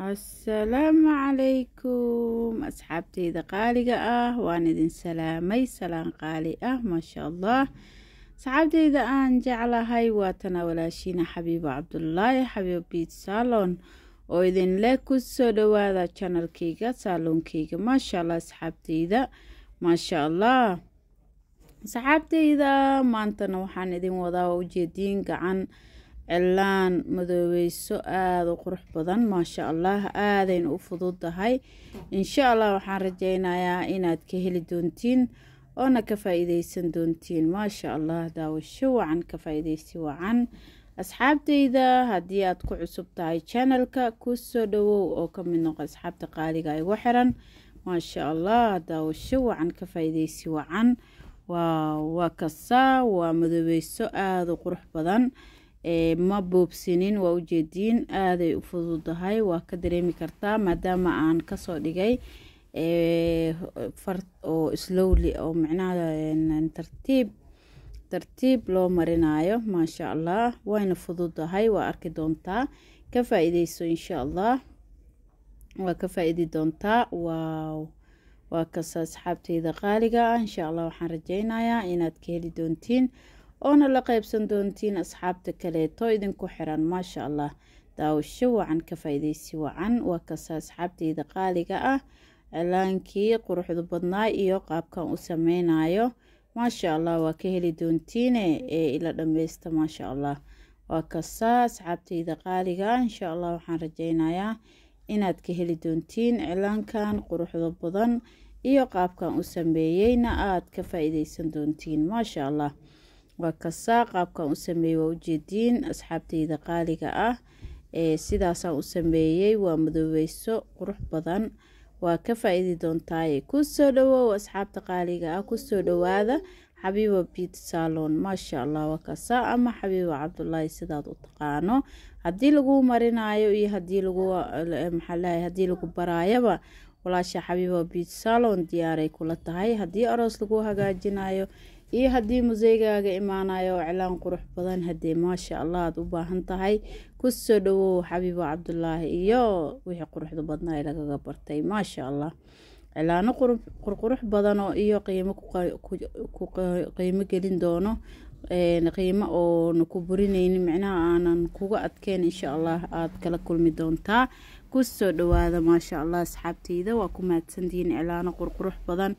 assalaamu calaykum asxaabteyda qaaliga ah waan idin salaamay salaam qaali ah maasha allah asxaabteyda aan jeclahay waa tana walaashiina xabiibo cabdulaahi xabiibo biid saalon oo idinleh ku soo dhawaada janalkeyga saaloonkeyga maasha allah asxaabteyda maasha allah asxaabteyda maantana waxaan idin wadaa ujeediin gacan cillaan madoobeyso aada u qurux badan maasha allah aadayna u fududahay insha allah waxaan rajaynayaa inaad ka heli doontiin oona ka faa-iideysan doontiin maasha allah daawasho wacan ka faa wacan asxaabtayda haddii aad ku cusub tahay janalka ku soo dhawow oo ka mid noqo asxaabta qaaliga igu xiran maasha allah daawasho wacan ka faa wacan waa waa kasaa waa madoobeyso aada u qurux badan ma boobsinin waa ujeediin aaday u fududahay waa ka dareemi kartaa maadaama aan kasoo dhigay far oo slowly oo micnaha tartiib tartiib loo marinayo maasha allah wayna fududahay waa arki doontaa ka faaiideyso ideyso insha allah waa ka faaiidi doontaa waaw waa kas asxaabteyda qaaliga ah insha allah waxaan rajaynayaa inaad ka heli doontiin oona la qaybsan doontiin asxaabta kaleeto idinku xiran maasha allah daawasho wacan ka faa wacan waa kasta asxaabteyda qaaliga ah cilaankii quruxdu badnaa iyo qaabkan u sameynayo maasha allah waa ka heli doontiine ee ila dhameysta maasha allah waa kasta asxaabteyda qaaliga ah insha allah waxaan rajeynayaa inaad ka heli doontiin cilaankan quruxda badan iyo qaabkan u sameeyeyna aad ka faa-iideysan doontiin maasha allah waa kasaa qaabkan ah, u sameeyey waa ujeediin asxaabtayda qaaliga ah sidaasaan u sameeyey waa madoobeyso qurux badan waa ka faa-iidi doontaaye kusoo dhawow asxaabta qaaliga ah kusoo dhawaada xabiiba biit salon maasha allah waa kasaa ama xabiiba cabdulaahi sidaad u taqaano haddii lagu marinaayo iyo hadii lagmaxaalaha haddii lagu baraayaba walaasha xabiiba biit salon diyaaray kula tahay haddii aroos lagu hagaajinaayo iyo haddii museygaaga imaanayo oo cilaan qurux badan haddee maasha allah aad u baahan tahay kusoo dhawow xabiibo cabdulaahi iyo wixii quruxda badnaa lagaga bartay maasha allah cilaano qurqurux badanoo iyo qiimo qiimo gelin doono qiimo oona ku burinaynin micnaha aanan kuga adkeyn insha allah aad kala kulmi doontaa kusoo dhawaada maasha allah asxaabteyda waa ku mahadsantihiin cilaano qurqurux badan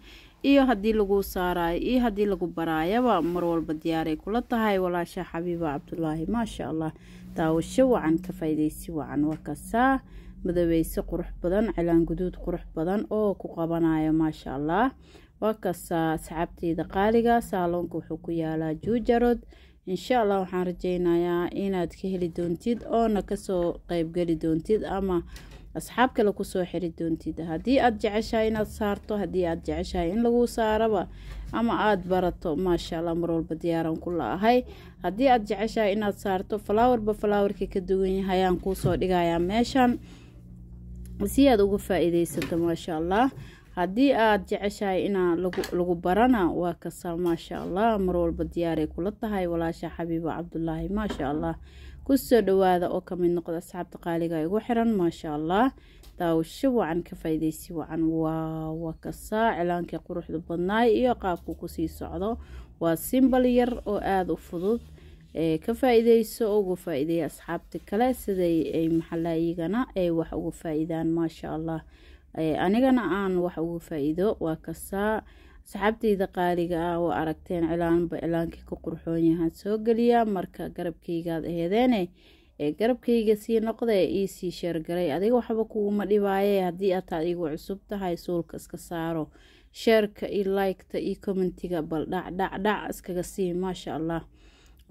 iyo haddii lagu saaraayo iyo haddii lagu baraayaba mar walba diyaaray kula tahay walaasha xabiiba cabdulaahi maasha allah daawasho wacan ka faydaysi wacan warkasaa madabeyse qurux badan cilaan guduud qurux badan oo ku qabanayo maasha allah warkasaa sacabteyda qaaliga saaloonka wuxuu ku yaalaa juujarod insha allah waxaan rajeynayaa inaad ka heli doontid oona kasoo qeybgeli doontid ama asxaab kale kusoo xiri doontid haddii aad jeceshahay inaad saarto haddii aad jeceshahay in lagu saaraba ama aad barato maasha allah mar walba diyaaraan ku la-ahay haddii aad jeceshahay inaad saarto falaawarba falaawarkii ka duwan hayaan kuusoo dhigayaa meeshan si aad uga faa maasha allah haddii aad jeceshahay inaa lagu barana waa kasa maasha allah mar walba diyaaray kula tahay walaasha xabiiba cabdulaahi maasha allah kusoo dhawaada oo kamid noqda asxaabta qaaliga igu xiran maasha allah daawasho wacan ka faa'iidaysi wacan waa wakasaa cilaankii quruxda badnaay iyo qaabku kusii socdo waa simbal yar oo aada u fudud ee ka faa-iideyso uga faa-ideeya asxaabta kale siday ay maxalaayigana ay wax ugu faa-iidaan maasha allah anigana aan wax ugu faaiido waa kasaa saxaabtayda qaaliga ah oo aragteen cilaanba cilaankii ku qurxoonyahaan soo geliya marka garabkaygaad eedeene ee garabkayga sii noqdee sii sheergaray adiga waxba kuuguma dhibaaye haddii ataad igu cusub tahay suulka iska saaro sheerka io laygta iyo commentiga bal dhacdhacdhac iskaga sii maasha allah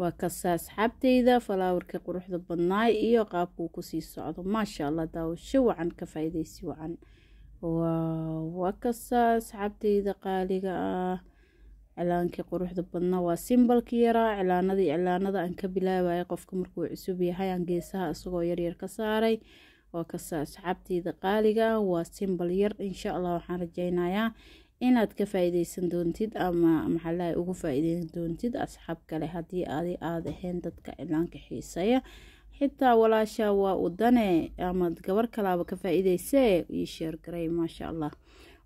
waa kasaa saxaabtayda falaawarka quruxda badnaay iyo qaabkuu kusii socdo maasha allah daawasho wacan ka faaiidaysi wacan waa kasaa asxaabtayda qaaliga ah cilaankii quruxda badna waa simbalki yaraa cilaanadii cilaanada aan ka bilaabaya qofka markuu cusub yahay aan geesaha isagoo yaryar ka saaray waa kasa asxaabtayda qaaliga ah waa simbal yar insha allah waxaan rajeynayaa inaad ka faa-ideysan doontid ama maxaalaha ugu faa doontid asxaab kale haddii adi aada ahayn dadka cilaanka xiiseya xitaa walaashaa waa dane amaad gabar kalaaba ka faa-iideysee ii sheer garay maasha allah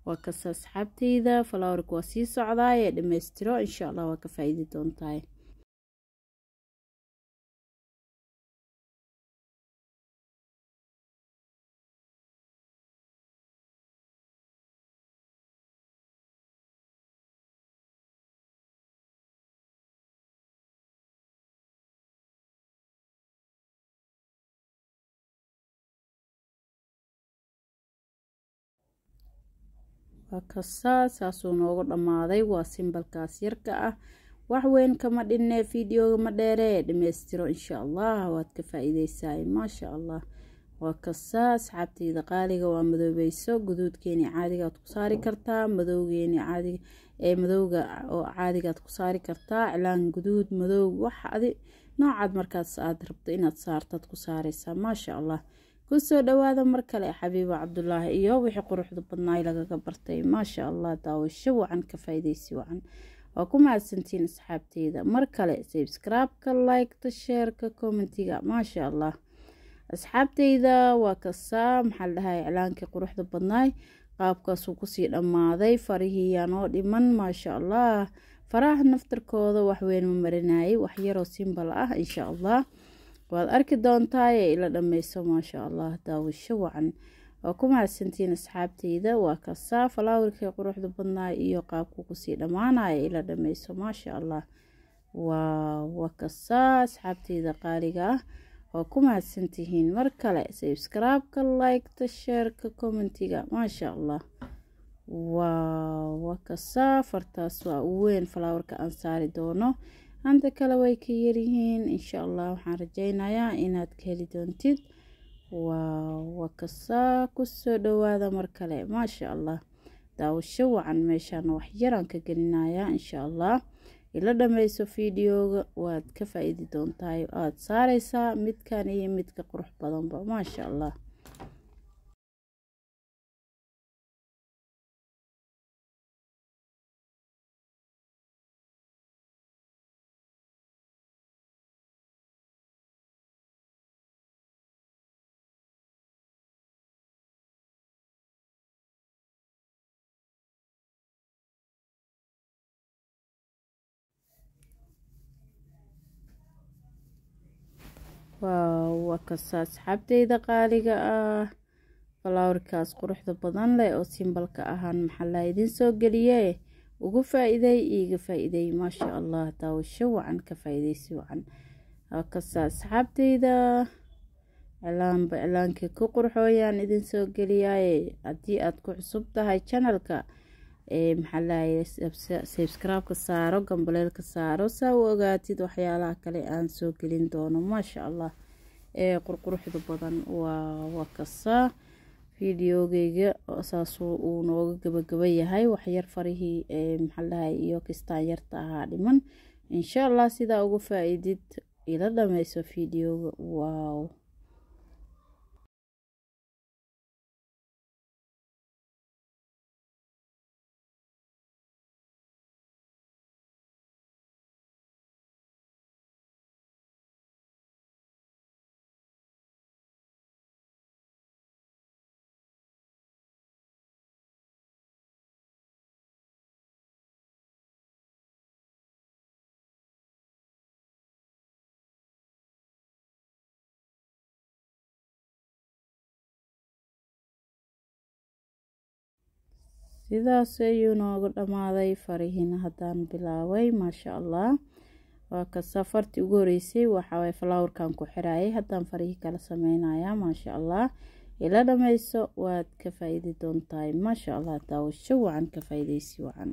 waa kase asxaabtayda falowarka waa sii socdaaye dhamaystiro insha allah waa ka faaiidi iidi bakasaa saasuu noogu dhammaaday waa simbalkaas yarka ah wax weyn kama dhinne ma dheere dhammaystiro insha allah waad ka faa-iideysaa maasha allah waa kasaa asxaabteyda qaaliga waa madoobeyso guduudkeeni caadigaad ku saari kartaa madowgeeni caadig ee madowga oo caadigaad ku saari kartaa cilaan guduud madow wax adi noocaad markaas aad rabto inaad saartaad ku saareysaa maasha allah kusoo dhawaada mar kale xabiibo cabdulaahi iyo wixii quruxda badnaay lagaga bartay maasha allah daawasho wacan ka faa'iidaysi wacan waa ku mahadsantiin asxaabteyda mar kale sabskraibka liketa sheerka kommentiga maasha allah asxaabteyda waa kasaa maxaa dhahaa iclaankii quruxda badnaay qaabkaasuu kusii dhammaaday farihiiyaanoo dhiman maasha allah faraha naftarkooda waxweyn ma marinayay waxyaroo simbal ah insha allah waad arki doontaaye ila dhammayso maasha allah daawasho wacan waa ku mahadsantihiin asxaabteyda waa kasaa falaawirkay quruxda badnaa iyo qaabku kusii dhammaanaya ila dhammayso maasha allah waa waa kasaa asxaabteyda qaaliga ah waa ku mahadsantihiin mar kale sabskraibeka liketa sheerka commentiga maasha allah waa waa kasaa fartaas waa u weyn falaawarka aan saari doono hanta kale way ka yaryihiin insha allah waxaan rajeynayaa inaad ka heli doontid wwakasaa kusoo dhawaada mar kale maasha allah daawasho wacan meeshaana waxyaraan ka gelinayaa insha allah ila dhameyso fideoga waad ka faa-iidi doontahay aada saareysaa midkan iyo midka qurux badanba maasha allah waa kasaa asxaabteyda qaaliga ah falowerkaas quruxda badan leh oo simbalka ahaan maxaa la idiin soo geliyee ugu faa-iiday iiga faa-iiday maashaa allah daawasho wacan ka faa wacan waa kasaa asxaabteyda cilaanba cilaankay ku qurxooyaan idin soo geliyaaye haddii aada ku cusub tahay janalka maxaalaye sabscribe saaro gambaleelka saaro saa u ogaatid waxyaalaha kale aan soo gelin doono maasha allah qurquruxda badan waa kasaa videogeyga saasuu uu nooga gebagaba yahay waxyar farihii maxaalahay iyo kistaan yarta ahaa dhiman insha allah sidaa ugu faa-iidid ila dhameyso videoga wow sidaas ayuu noogu dhammaaday farihiin haddaan bilaabay maasha allah waa ka safartii ugu horeysay waxaaway falaawarkan ku xiraayay haddaan farihii kala sameynayaa maasha allah ila dhammayso waad ka faaiidi doontahay maasha allah daawasho wacan ka faa-iideysi wacan